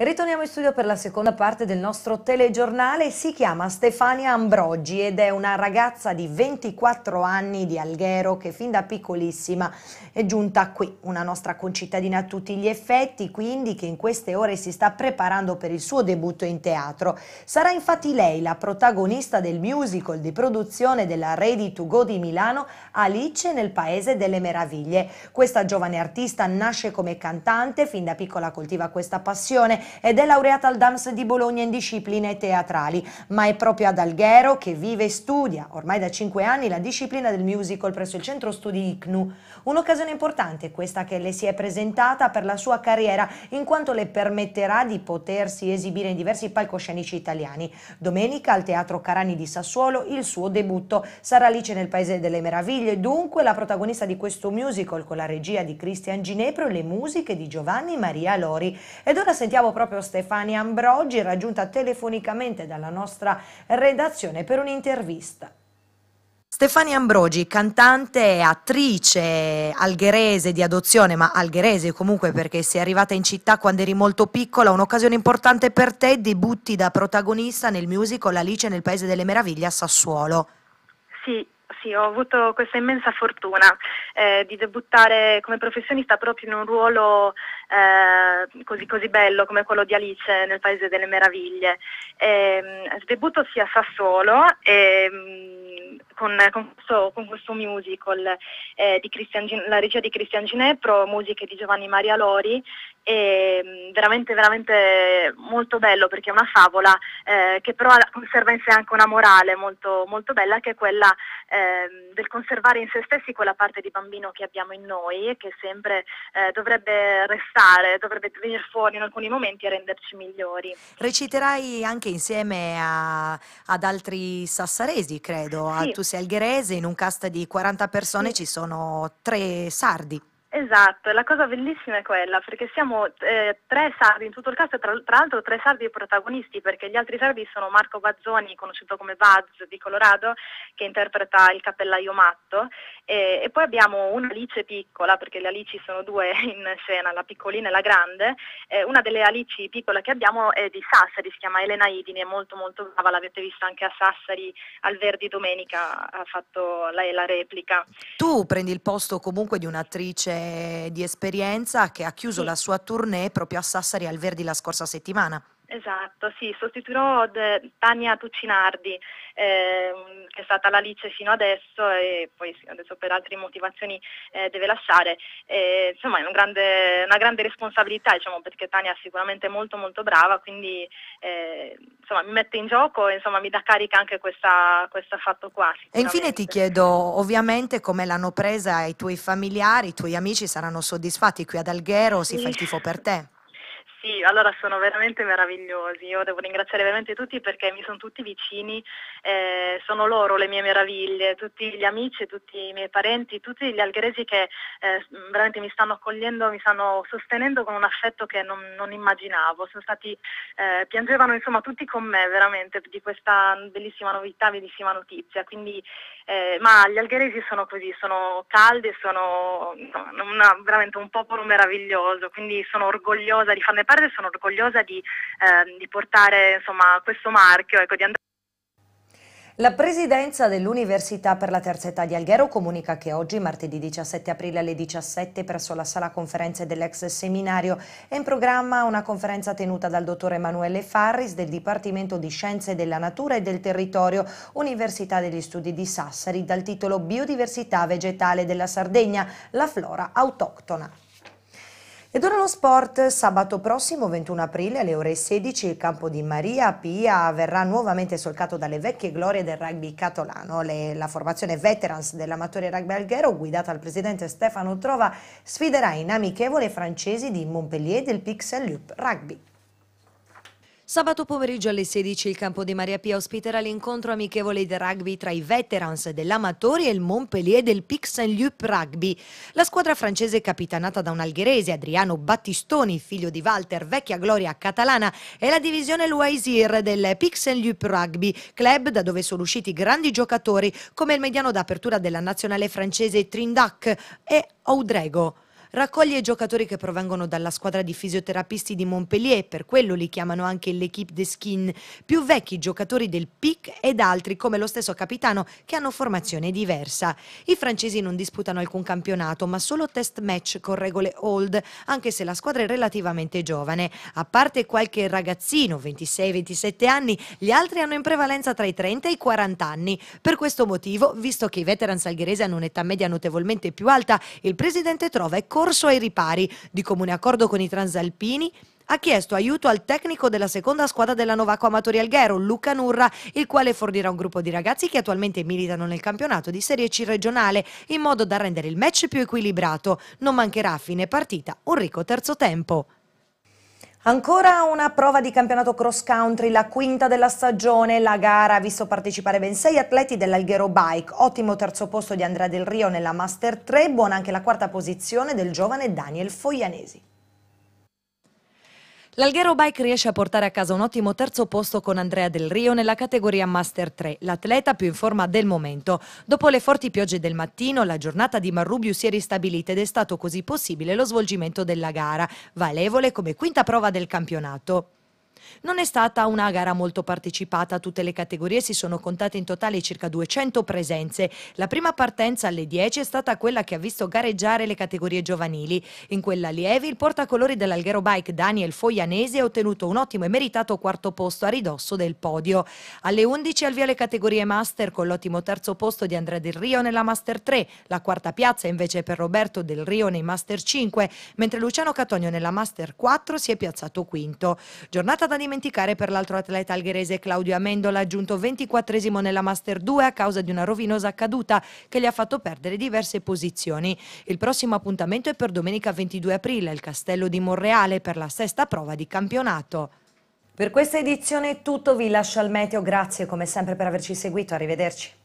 Ritorniamo in studio per la seconda parte del nostro telegiornale, si chiama Stefania Ambrogi ed è una ragazza di 24 anni di Alghero che fin da piccolissima è giunta qui, una nostra concittadina a tutti gli effetti, quindi che in queste ore si sta preparando per il suo debutto in teatro. Sarà infatti lei la protagonista del musical di produzione della Ready to Go di Milano, Alice nel Paese delle Meraviglie. Questa giovane artista nasce come cantante, fin da piccola coltiva questa passione ed è laureata al DAMS di Bologna in discipline teatrali, ma è proprio ad Alghero che vive e studia ormai da 5 anni la disciplina del musical presso il centro studi ICNU. Un'occasione importante questa che le si è presentata per la sua carriera in quanto le permetterà di potersi esibire in diversi palcoscenici italiani. Domenica al Teatro Carani di Sassuolo il suo debutto sarà Alice nel Paese delle Meraviglie, dunque la protagonista di questo musical con la regia di Christian Ginepro e le musiche di Giovanni Maria Lori. Ed ora sentiamo proprio Stefania Ambrogi, raggiunta telefonicamente dalla nostra redazione per un'intervista. Stefania Ambrogi, cantante, e attrice algherese di adozione, ma algherese comunque perché sei arrivata in città quando eri molto piccola, un'occasione importante per te, debutti da protagonista nel musical Alice nel Paese delle Meraviglie a Sassuolo. Sì, sì, ho avuto questa immensa fortuna eh, di debuttare come professionista proprio in un ruolo eh, così, così, bello come quello di Alice nel Paese delle Meraviglie. Eh, debutto sia a Sassuolo ehm, con, con, questo, con, questo, musical, eh, di Christian, la regia di Cristian Ginepro, musiche di Giovanni Maria Lori, è mm, veramente veramente molto bello perché è una favola eh, che però conserva in sé anche una morale molto, molto bella che è quella eh, del conservare in se stessi quella parte di bambino che abbiamo in noi e che sempre eh, dovrebbe restare, dovrebbe venire fuori in alcuni momenti e renderci migliori. Reciterai anche insieme a, ad altri sassaresi credo, ah, sì. tu sei algherese, in un cast di 40 persone sì. ci sono tre sardi. Esatto, la cosa bellissima è quella, perché siamo eh, tre sardi, in tutto il caso tra, tra l'altro tre sardi protagonisti, perché gli altri sardi sono Marco Bazzoni, conosciuto come Buzz di Colorado, che interpreta il cappellaio matto, e, e poi abbiamo un'alice piccola, perché le alici sono due in scena, la piccolina e la grande, eh, una delle alici piccole che abbiamo è di Sassari, si chiama Elena Idini, è molto molto brava, l'avete vista anche a Sassari, al Verdi domenica ha fatto lei la replica. Tu prendi il posto comunque di un'attrice eh, di esperienza che ha chiuso sì. la sua tournée proprio a Sassari al Verdi la scorsa settimana. Esatto, sì, sostituirò Tania Tuccinardi, eh, stata l'Alice fino adesso e poi adesso per altre motivazioni eh, deve lasciare. E, insomma è un grande, una grande responsabilità diciamo, perché Tania è sicuramente molto molto brava, quindi eh, insomma, mi mette in gioco e insomma, mi dà carica anche questo fatto qua. E infine ti chiedo ovviamente come l'hanno presa i tuoi familiari, i tuoi amici saranno soddisfatti qui ad Alghero, si sì. fa il tifo per te. Sì, allora sono veramente meravigliosi, io devo ringraziare veramente tutti perché mi sono tutti vicini, eh, sono loro le mie meraviglie, tutti gli amici, tutti i miei parenti, tutti gli algheresi che eh, veramente mi stanno accogliendo, mi stanno sostenendo con un affetto che non, non immaginavo, sono stati, eh, piangevano insomma tutti con me veramente di questa bellissima novità, bellissima notizia, Quindi, eh, ma gli algheresi sono così, sono caldi, sono una, veramente un popolo meraviglioso, quindi sono orgogliosa di farne parte sono orgogliosa di, eh, di portare insomma, questo marchio, ecco, di andare la presidenza dell'Università per la Terza Età di Alghero comunica che oggi, martedì 17 aprile alle 17, presso la sala conferenze dell'ex seminario, è in programma una conferenza tenuta dal dottor Emanuele Farris del Dipartimento di Scienze della Natura e del Territorio, Università degli Studi di Sassari, dal titolo Biodiversità vegetale della Sardegna, la flora autoctona. Ed ora lo sport, sabato prossimo 21 aprile alle ore 16 il campo di Maria Pia verrà nuovamente solcato dalle vecchie glorie del rugby catalano. Le, la formazione veterans dell'amatore rugby alghero guidata dal presidente Stefano Trova sfiderà in amichevole i francesi di Montpellier del Pixel Loop Rugby. Sabato pomeriggio alle 16 il campo di Maria Pia ospiterà l'incontro amichevole di rugby tra i veterans dell'Amatori e il Montpellier del Pix Saint-Lup Rugby. La squadra francese capitanata da un algherese, Adriano Battistoni, figlio di Walter, vecchia gloria catalana, è la divisione Loisir del Pix Saint-Lup Rugby, club da dove sono usciti grandi giocatori come il mediano d'apertura della nazionale francese Trindac e Audrego raccoglie i giocatori che provengono dalla squadra di fisioterapisti di Montpellier, per quello li chiamano anche l'Equipe de Skin, più vecchi giocatori del PIC ed altri come lo stesso capitano che hanno formazione diversa. I francesi non disputano alcun campionato ma solo test match con regole old, anche se la squadra è relativamente giovane. A parte qualche ragazzino, 26-27 anni, gli altri hanno in prevalenza tra i 30 e i 40 anni. Per questo motivo, visto che i veterans algheresi hanno un'età media notevolmente più alta, il presidente Trova è corso ai ripari, di comune accordo con i transalpini, ha chiesto aiuto al tecnico della seconda squadra della Novaco Amatori Alghero, Luca Nurra, il quale fornirà un gruppo di ragazzi che attualmente militano nel campionato di Serie C regionale, in modo da rendere il match più equilibrato. Non mancherà a fine partita un ricco terzo tempo. Ancora una prova di campionato cross country, la quinta della stagione, la gara ha visto partecipare ben sei atleti dell'Alghero Bike, ottimo terzo posto di Andrea Del Rio nella Master 3, buona anche la quarta posizione del giovane Daniel Foglianesi. L'Alghero Bike riesce a portare a casa un ottimo terzo posto con Andrea Del Rio nella categoria Master 3, l'atleta più in forma del momento. Dopo le forti piogge del mattino, la giornata di Marrubio si è ristabilita ed è stato così possibile lo svolgimento della gara, valevole come quinta prova del campionato. Non è stata una gara molto partecipata, tutte le categorie si sono contate in totale circa 200 presenze. La prima partenza alle 10 è stata quella che ha visto gareggiare le categorie giovanili. In quella lievi il portacolori dell'Alghero Bike Daniel Foianese ha ottenuto un ottimo e meritato quarto posto a ridosso del podio. Alle 11 al via le categorie Master con l'ottimo terzo posto di Andrea Del Rio nella Master 3, la quarta piazza invece per Roberto Del Rio nei Master 5, mentre Luciano Catogno nella Master 4 si è piazzato quinto. Giornata da dimenticare per l'altro atleta algherese Claudio Amendola, giunto 24 nella Master 2 a causa di una rovinosa caduta che gli ha fatto perdere diverse posizioni. Il prossimo appuntamento è per domenica 22 aprile al Castello di Monreale per la sesta prova di campionato. Per questa edizione è tutto, vi lascio al meteo, grazie come sempre per averci seguito, arrivederci.